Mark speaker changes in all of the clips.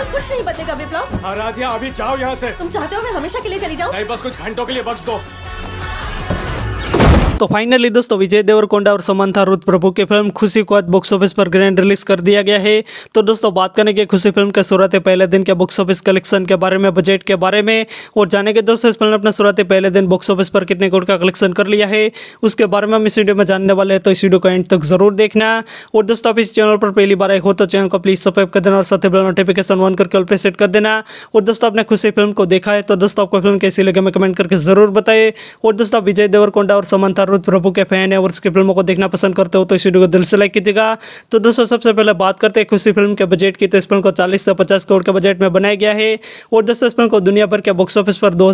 Speaker 1: कल कुछ नहीं बदलेगा विप्लव आराध्या अभी जाओ यहाँ से तुम चाहते हो मैं हमेशा के लिए चली जाऊँ बस कुछ घंटों के लिए बख्श दो तो फाइनली दोस्तों विजय देवरकोंडा और समंथा रुद्र प्रभु की फिल्म खुशी को आज बॉक्स ऑफिस पर ग्रैंड रिलीज कर दिया गया है तो दोस्तों बात करने के खुशी फिल्म के शुरुआत पहले दिन के बॉक्स ऑफिस कलेक्शन के बारे में बजट के बारे में और जाने के दोस्तों इस फिल्म ने अपना शुरुआत पहले दिन बॉक्स ऑफिस पर कितने करोड़ का कलेक्शन कर लिया है उसके बारे में हम इस वीडियो में जानने वाले हैं तो इस वीडियो को एंड तक जरूर देखना और दोस्तों आप इस चैनल पर पहली बार आए हो तो चैनल को प्लीज सब्सक्राइब कर देना और साथ ही बेल नोटिफिकेशन ऑन करके ऑलपे सेट कर देना और दोस्तों आपने खुशी फिल्म को देखा है तो दोस्तों आपको फिल्म कैसी लगे हमें कमेंट करके जरूर बताए और दोस्तों विजय देवरकोंडा और समंथा रुद्र प्रभु के फैन है और उसकी फिल्मों को देखना पसंद करते हो तो इस वीडियो को दिल से लाइक कीजिएगा तो दोस्तों सबसे पहले बात करते हैं खुशी फिल्म के बजट की तो इस फिल्म को चालीस से पचास करोड़ के बजट में बनाया गया है और दोस्तों इस फिल्म को दुनिया भर के बॉक्स ऑफिस पर दो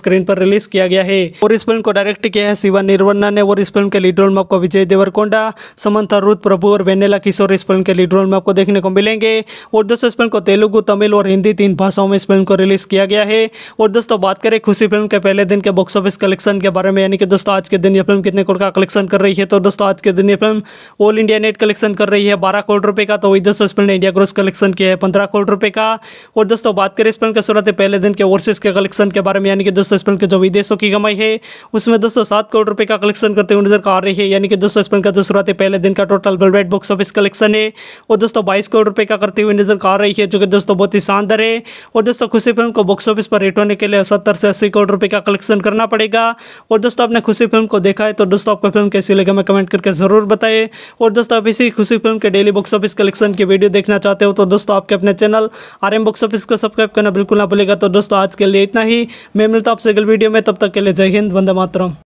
Speaker 1: स्क्रीन पर रिलीज किया गया है और इस फिल्म को डायरेक्ट किया है शिवा निर्वन्ना ने और इस फिल्म के लीड रोल में आपको विजय देवरकोंडा समंता रुद्र प्रभु और वेनेला किशोर इस फिल्म के लीड रोल में आपको देखने को मिलेंगे और दोस्तों इस फिल्म को तेलुगु तमिल और हिंदी तीन भाषाओं में इस फिल्म को रिलीज किया गया है और दोस्तों बात करें खुशी फिल्म के पहले दिन के बॉक्स ऑफिस कलेक्शन के बारे में यानी कि दोस्तों आज के दिन ये फिल्म कितने करोड़ का कलेक्शन कर रही है तो दोस्तों आज के दिन ये film all India net collection कर रही है बारह करोड़ रुपये का तो वही दोस्तों इस फिल्म ने इंडिया ग्रोस कलेक्शन किया है पंद्रह करोड़ रुपये का और दोस्तों बात करें इस फिल्म के शुरुआत पहले दिन के ओवरसीज के कलेक्शन के बारे में यानी कि दोस्तों इस फिल्म के जो विदेशों की कमाई है उसमें दोस्तों सात करोड़ रुपये का कलेक्शन करते हुए नजर आ रही है यानी कि दोस्तों इस फिल्म का जो शुरुआत पहले दिन का टोटल बल्बेट बॉक्स ऑफिस कलेक्शन है और दोस्तों बाईस करोड़ रुपये का करते हुए नजर आ रही है जो कि दोस्तों बहुत ही शानदार है और दोस्तों खुशी फिल्म को बॉक्स ऑफिस पर रिटर्न के लिए सत्तर से अस्सी करोड़ रुपये का कलेक्शन करना पड़ेगा और दोस्तों अपने खुशी फिल्म को देखा है तो दोस्तों आपको फिल्म कैसी लगे हमें कमेंट करके ज़रूर बताइए और दोस्तों आप इसी खुशी फिल्म के डेली बुक्स ऑफिस कलेक्शन की वीडियो देखना चाहते हो तो दोस्तों आपके अपने channel R M box office को सब्सक्राइब करना बिल्कुल ना भूलेगा तो दोस्तों आज के लिए इतना ही मैं मिलता हूँ आपसे अगल वीडियो में तब तक के लिए जय हिंद वंदे मातरम